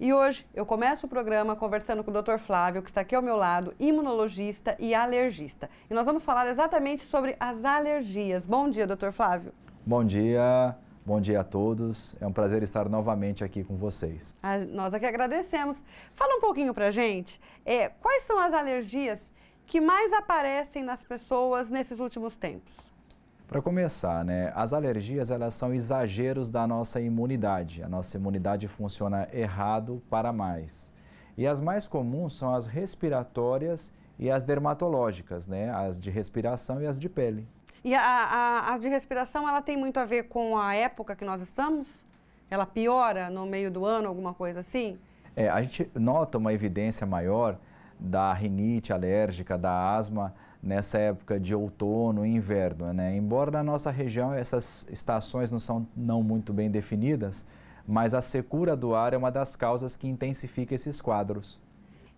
E hoje eu começo o programa conversando com o Dr. Flávio, que está aqui ao meu lado, imunologista e alergista. E nós vamos falar exatamente sobre as alergias. Bom dia, Dr. Flávio. Bom dia. Bom dia a todos. É um prazer estar novamente aqui com vocês. Ah, nós aqui é agradecemos. Fala um pouquinho pra gente. É, quais são as alergias que mais aparecem nas pessoas nesses últimos tempos? Para começar, né, as alergias elas são exageros da nossa imunidade. A nossa imunidade funciona errado para mais. E as mais comuns são as respiratórias e as dermatológicas, né, as de respiração e as de pele. E a, a, a de respiração, ela tem muito a ver com a época que nós estamos? Ela piora no meio do ano, alguma coisa assim? É, a gente nota uma evidência maior da rinite alérgica, da asma, nessa época de outono e inverno. Né? Embora na nossa região essas estações não são não muito bem definidas, mas a secura do ar é uma das causas que intensifica esses quadros.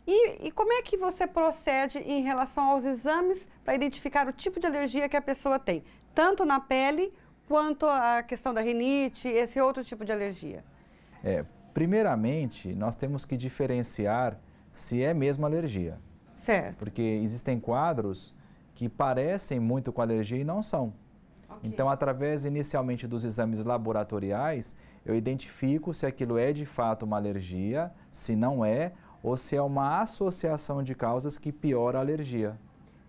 E, e como é que você procede em relação aos exames para identificar o tipo de alergia que a pessoa tem, tanto na pele quanto a questão da rinite, esse outro tipo de alergia? É, primeiramente, nós temos que diferenciar se é mesmo alergia. Certo. Porque existem quadros que parecem muito com alergia e não são. Okay. Então, através inicialmente dos exames laboratoriais, eu identifico se aquilo é de fato uma alergia, se não é, ou se é uma associação de causas que piora a alergia.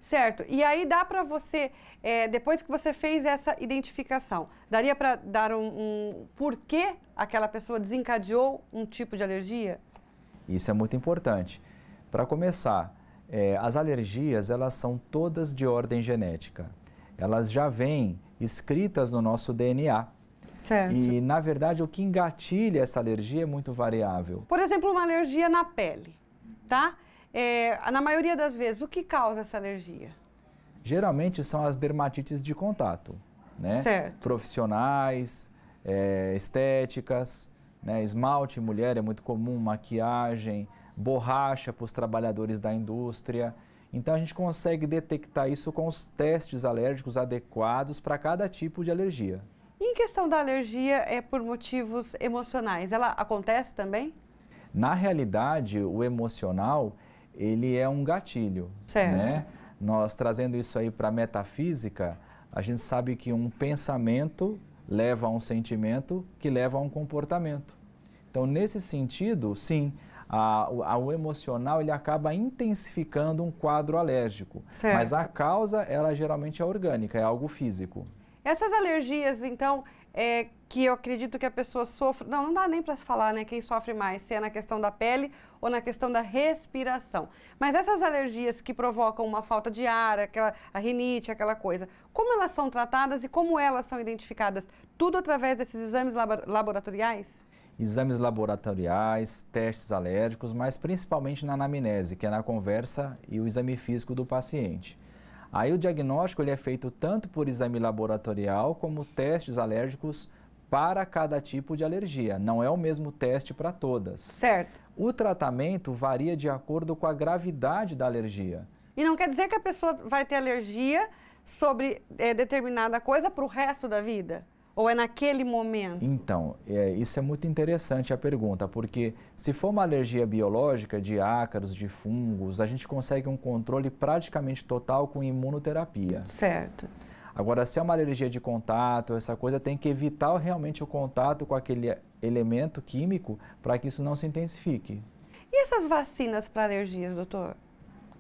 Certo. E aí dá para você, é, depois que você fez essa identificação, daria para dar um, um porquê aquela pessoa desencadeou um tipo de alergia? Isso é muito importante. Para começar, é, as alergias elas são todas de ordem genética. Elas já vêm escritas no nosso DNA. Certo. E, na verdade, o que engatilha essa alergia é muito variável. Por exemplo, uma alergia na pele, tá? É, na maioria das vezes, o que causa essa alergia? Geralmente são as dermatites de contato, né? Certo. Profissionais, é, estéticas, né? esmalte, mulher é muito comum, maquiagem, borracha para os trabalhadores da indústria. Então a gente consegue detectar isso com os testes alérgicos adequados para cada tipo de alergia. E em questão da alergia é por motivos emocionais, ela acontece também? Na realidade, o emocional ele é um gatilho, certo. né? Nós trazendo isso aí para a metafísica, a gente sabe que um pensamento leva a um sentimento que leva a um comportamento. Então, nesse sentido, sim, a, a, o emocional ele acaba intensificando um quadro alérgico. Certo. Mas a causa, ela geralmente é orgânica, é algo físico. Essas alergias, então, é, que eu acredito que a pessoa sofre. Não, não dá nem para falar, né? Quem sofre mais, se é na questão da pele ou na questão da respiração. Mas essas alergias que provocam uma falta de ar, aquela a rinite, aquela coisa, como elas são tratadas e como elas são identificadas? Tudo através desses exames laboratoriais? exames laboratoriais, testes alérgicos, mas principalmente na anamnese, que é na conversa e o exame físico do paciente. Aí o diagnóstico ele é feito tanto por exame laboratorial como testes alérgicos para cada tipo de alergia. Não é o mesmo teste para todas. Certo. O tratamento varia de acordo com a gravidade da alergia. E não quer dizer que a pessoa vai ter alergia sobre é, determinada coisa para o resto da vida? Ou é naquele momento? Então, é, isso é muito interessante a pergunta, porque se for uma alergia biológica de ácaros, de fungos, a gente consegue um controle praticamente total com imunoterapia. Certo. Agora, se é uma alergia de contato, essa coisa tem que evitar realmente o contato com aquele elemento químico para que isso não se intensifique. E essas vacinas para alergias, doutor?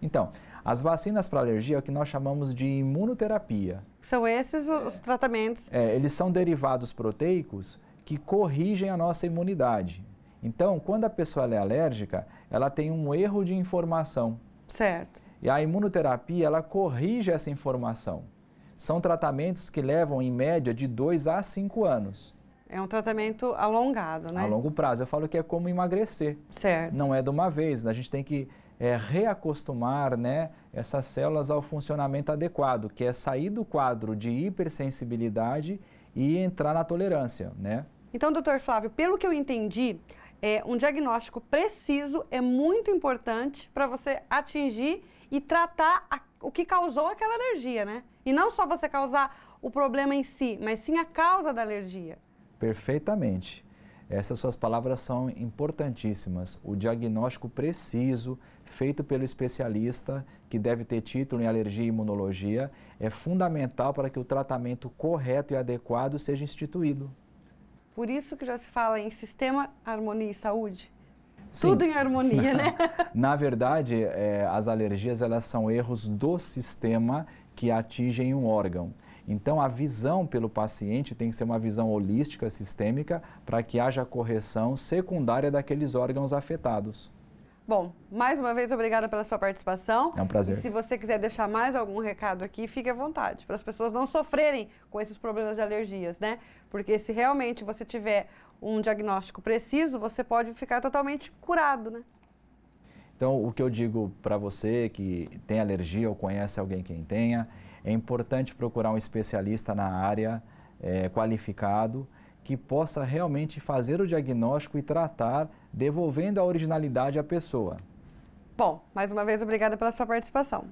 Então, as vacinas para alergia é o que nós chamamos de imunoterapia. São esses os tratamentos? É, eles são derivados proteicos que corrigem a nossa imunidade. Então, quando a pessoa é alérgica, ela tem um erro de informação. Certo. E a imunoterapia, ela corrige essa informação. São tratamentos que levam, em média, de 2 a 5 anos. É um tratamento alongado, né? A longo prazo. Eu falo que é como emagrecer. Certo. Não é de uma vez. A gente tem que é, reacostumar né, essas células ao funcionamento adequado, que é sair do quadro de hipersensibilidade e entrar na tolerância. Né? Então, doutor Flávio, pelo que eu entendi, é, um diagnóstico preciso é muito importante para você atingir e tratar a, o que causou aquela alergia, né? E não só você causar o problema em si, mas sim a causa da alergia. Perfeitamente. Essas suas palavras são importantíssimas. O diagnóstico preciso, feito pelo especialista, que deve ter título em alergia e imunologia, é fundamental para que o tratamento correto e adequado seja instituído. Por isso que já se fala em sistema, harmonia e saúde? Sim. Tudo em harmonia, né? Na verdade, é, as alergias elas são erros do sistema que atingem um órgão. Então, a visão pelo paciente tem que ser uma visão holística, sistêmica, para que haja correção secundária daqueles órgãos afetados. Bom, mais uma vez, obrigada pela sua participação. É um prazer. E se você quiser deixar mais algum recado aqui, fique à vontade, para as pessoas não sofrerem com esses problemas de alergias, né? Porque se realmente você tiver um diagnóstico preciso, você pode ficar totalmente curado, né? Então, o que eu digo para você que tem alergia ou conhece alguém que tenha, é importante procurar um especialista na área é, qualificado que possa realmente fazer o diagnóstico e tratar, devolvendo a originalidade à pessoa. Bom, mais uma vez, obrigada pela sua participação.